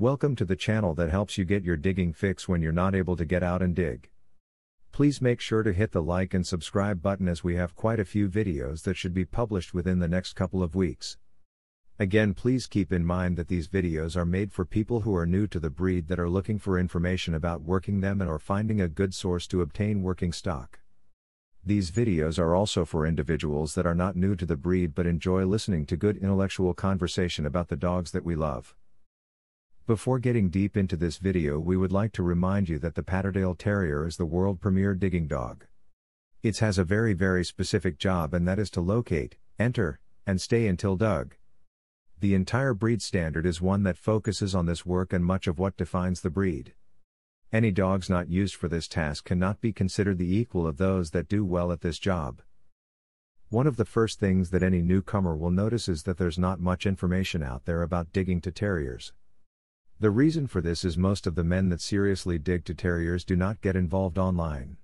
Welcome to the channel that helps you get your digging fix when you're not able to get out and dig. Please make sure to hit the like and subscribe button as we have quite a few videos that should be published within the next couple of weeks. Again please keep in mind that these videos are made for people who are new to the breed that are looking for information about working them and or finding a good source to obtain working stock. These videos are also for individuals that are not new to the breed but enjoy listening to good intellectual conversation about the dogs that we love. Before getting deep into this video we would like to remind you that the Patterdale Terrier is the world premier digging dog. It has a very very specific job and that is to locate, enter, and stay until dug. The entire breed standard is one that focuses on this work and much of what defines the breed. Any dogs not used for this task cannot be considered the equal of those that do well at this job. One of the first things that any newcomer will notice is that there's not much information out there about digging to terriers. The reason for this is most of the men that seriously dig to terriers do not get involved online.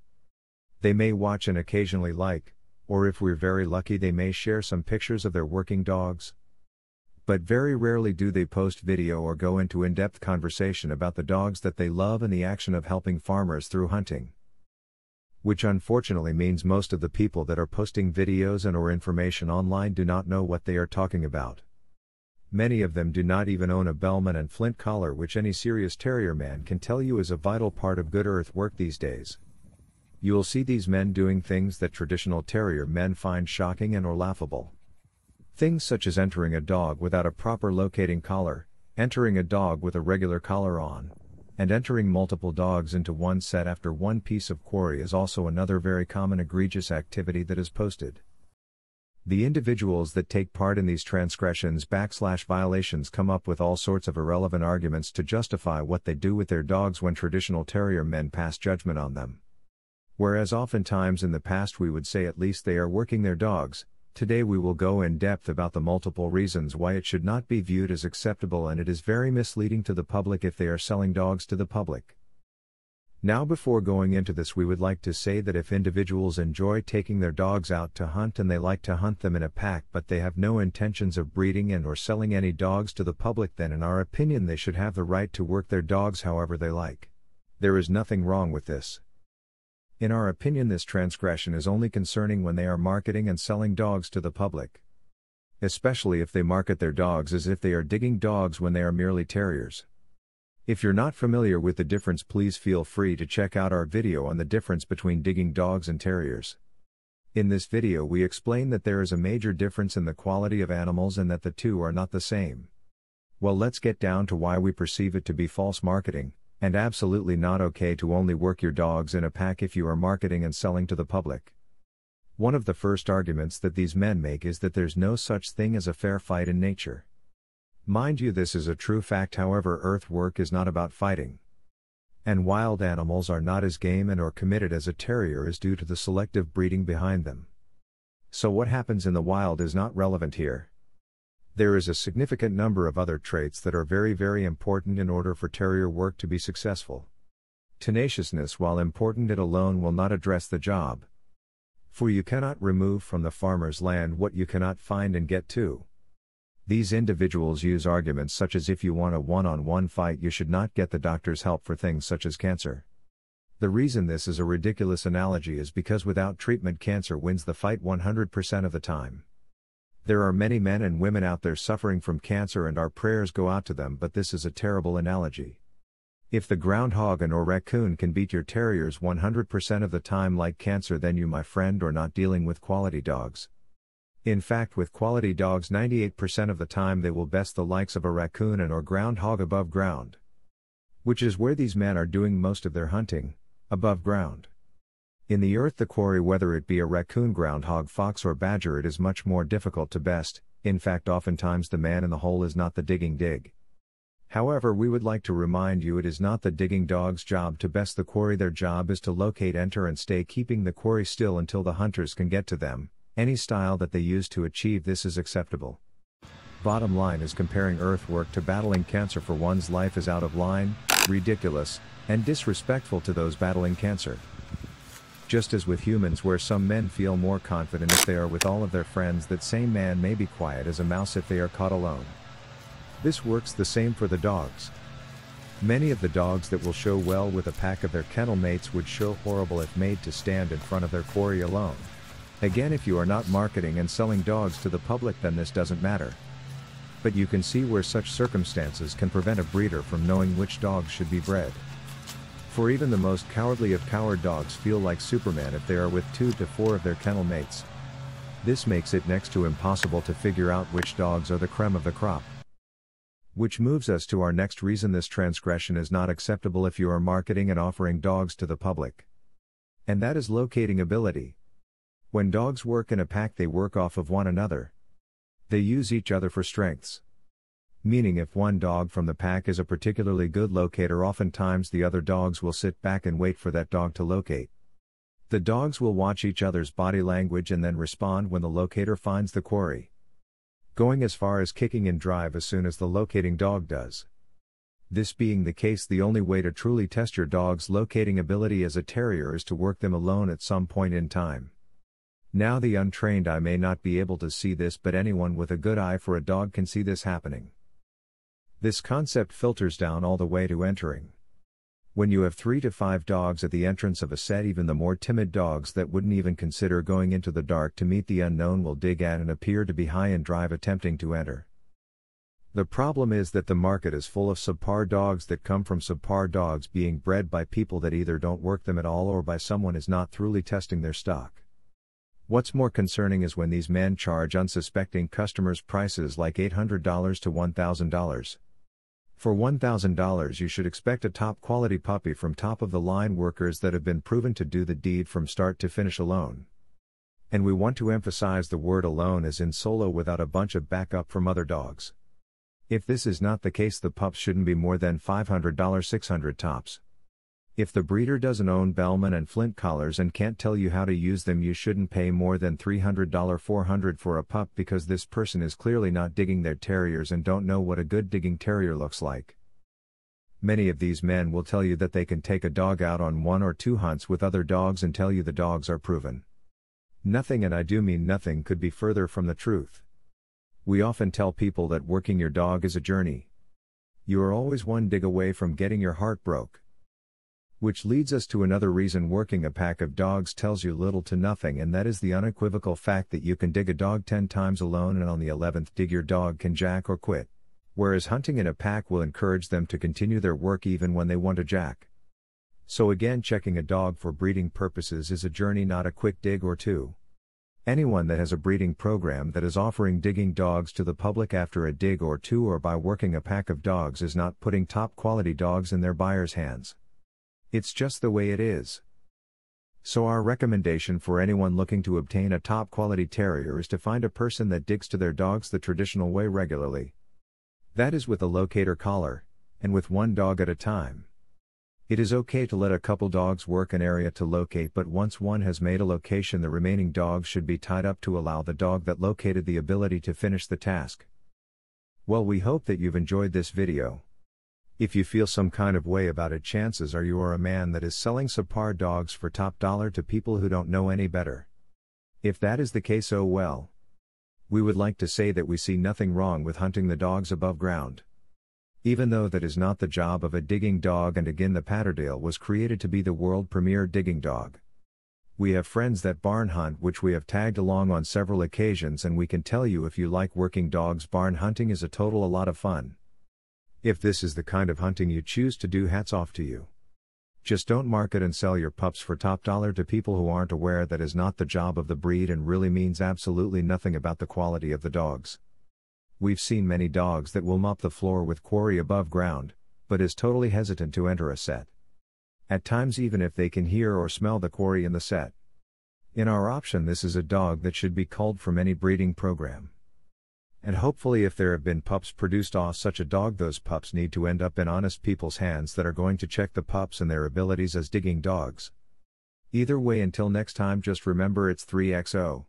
They may watch and occasionally like, or if we're very lucky, they may share some pictures of their working dogs. But very rarely do they post video or go into in depth conversation about the dogs that they love and the action of helping farmers through hunting. Which unfortunately means most of the people that are posting videos and or information online do not know what they are talking about many of them do not even own a Bellman and Flint collar, which any serious terrier man can tell you is a vital part of good earth work these days. You'll see these men doing things that traditional terrier men find shocking and or laughable. Things such as entering a dog without a proper locating collar, entering a dog with a regular collar on, and entering multiple dogs into one set after one piece of quarry is also another very common egregious activity that is posted. The individuals that take part in these transgressions backslash violations come up with all sorts of irrelevant arguments to justify what they do with their dogs when traditional terrier men pass judgment on them. Whereas oftentimes in the past we would say at least they are working their dogs, today we will go in depth about the multiple reasons why it should not be viewed as acceptable and it is very misleading to the public if they are selling dogs to the public. Now, before going into this, we would like to say that if individuals enjoy taking their dogs out to hunt and they like to hunt them in a pack but they have no intentions of breeding and or selling any dogs to the public then in our opinion they should have the right to work their dogs however they like. There is nothing wrong with this. In our opinion this transgression is only concerning when they are marketing and selling dogs to the public. Especially if they market their dogs as if they are digging dogs when they are merely terriers. If you're not familiar with the difference please feel free to check out our video on the difference between digging dogs and terriers. In this video we explain that there is a major difference in the quality of animals and that the two are not the same. Well let's get down to why we perceive it to be false marketing, and absolutely not okay to only work your dogs in a pack if you are marketing and selling to the public. One of the first arguments that these men make is that there's no such thing as a fair fight in nature. Mind you, this is a true fact, however, earthwork is not about fighting. And wild animals are not as game and or committed as a terrier is due to the selective breeding behind them. So, what happens in the wild is not relevant here. There is a significant number of other traits that are very, very important in order for terrier work to be successful. Tenaciousness, while important, it alone will not address the job. For you cannot remove from the farmer's land what you cannot find and get to. These individuals use arguments such as if you want a one on one fight, you should not get the doctor's help for things such as cancer. The reason this is a ridiculous analogy is because without treatment, cancer wins the fight 100% of the time. There are many men and women out there suffering from cancer, and our prayers go out to them, but this is a terrible analogy. If the groundhog and or raccoon can beat your terriers 100% of the time like cancer, then you, my friend, are not dealing with quality dogs. In fact, with quality dogs, 98% of the time they will best the likes of a raccoon and or groundhog above ground. Which is where these men are doing most of their hunting, above ground. In the earth, the quarry, whether it be a raccoon, groundhog, fox, or badger, it is much more difficult to best. In fact, oftentimes the man in the hole is not the digging dig. However, we would like to remind you it is not the digging dog's job to best the quarry, their job is to locate, enter, and stay keeping the quarry still until the hunters can get to them, any style that they use to achieve this is acceptable. Bottom line is comparing earthwork to battling cancer for one's life is out of line, ridiculous, and disrespectful to those battling cancer. Just as with humans where some men feel more confident if they are with all of their friends that same man may be quiet as a mouse if they are caught alone. This works the same for the dogs. Many of the dogs that will show well with a pack of their kennel mates would show horrible if made to stand in front of their quarry alone. Again if you are not marketing and selling dogs to the public then this doesn't matter. But you can see where such circumstances can prevent a breeder from knowing which dogs should be bred. For even the most cowardly of coward dogs feel like Superman if they are with two to four of their kennel mates. This makes it next to impossible to figure out which dogs are the creme of the crop. Which moves us to our next reason this transgression is not acceptable if you are marketing and offering dogs to the public. And that is locating ability. When dogs work in a pack, they work off of one another. They use each other for strengths. Meaning, if one dog from the pack is a particularly good locator, oftentimes the other dogs will sit back and wait for that dog to locate. The dogs will watch each other's body language and then respond when the locator finds the quarry. Going as far as kicking and drive as soon as the locating dog does. This being the case, the only way to truly test your dog's locating ability as a terrier is to work them alone at some point in time. Now, the untrained eye may not be able to see this, but anyone with a good eye for a dog can see this happening. This concept filters down all the way to entering. When you have three to five dogs at the entrance of a set, even the more timid dogs that wouldn't even consider going into the dark to meet the unknown will dig at and appear to be high in drive attempting to enter. The problem is that the market is full of subpar dogs that come from subpar dogs being bred by people that either don't work them at all or by someone is not truly testing their stock. What's more concerning is when these men charge unsuspecting customers prices like $800 to $1,000. For $1,000, you should expect a top quality puppy from top of the line workers that have been proven to do the deed from start to finish alone. And we want to emphasize the word alone as in solo without a bunch of backup from other dogs. If this is not the case, the pups shouldn't be more than $500 600 tops. If the breeder doesn't own Bellman and Flint collars and can't tell you how to use them, you shouldn't pay more than $300 400 for a pup because this person is clearly not digging their terriers and don't know what a good digging terrier looks like. Many of these men will tell you that they can take a dog out on one or two hunts with other dogs and tell you the dogs are proven. Nothing, and I do mean nothing, could be further from the truth. We often tell people that working your dog is a journey. You are always one dig away from getting your heart broke. Which leads us to another reason working a pack of dogs tells you little to nothing, and that is the unequivocal fact that you can dig a dog 10 times alone, and on the 11th dig your dog can jack or quit. Whereas hunting in a pack will encourage them to continue their work even when they want to jack. So, again, checking a dog for breeding purposes is a journey, not a quick dig or two. Anyone that has a breeding program that is offering digging dogs to the public after a dig or two or by working a pack of dogs is not putting top quality dogs in their buyer's hands. It's just the way it is. So, our recommendation for anyone looking to obtain a top quality terrier is to find a person that digs to their dogs the traditional way regularly. That is with a locator collar, and with one dog at a time. It is okay to let a couple dogs work an area to locate, but once one has made a location, the remaining dogs should be tied up to allow the dog that located the ability to finish the task. Well, we hope that you've enjoyed this video. If you feel some kind of way about it, chances are you are a man that is selling subpar dogs for top dollar to people who don't know any better. If that is the case, oh well. We would like to say that we see nothing wrong with hunting the dogs above ground. Even though that is not the job of a digging dog, and again, the Patterdale was created to be the world premier digging dog. We have friends that barn hunt, which we have tagged along on several occasions, and we can tell you if you like working dogs, barn hunting is a total a lot of fun. If this is the kind of hunting you choose to do, hats off to you. Just don't market and sell your pups for top dollar to people who aren't aware that is not the job of the breed and really means absolutely nothing about the quality of the dogs. We've seen many dogs that will mop the floor with quarry above ground, but is totally hesitant to enter a set. At times, even if they can hear or smell the quarry in the set. In our option, this is a dog that should be culled from any breeding program and hopefully if there have been pups produced off ah, such a dog those pups need to end up in honest people's hands that are going to check the pups and their abilities as digging dogs. Either way until next time just remember it's 3xo.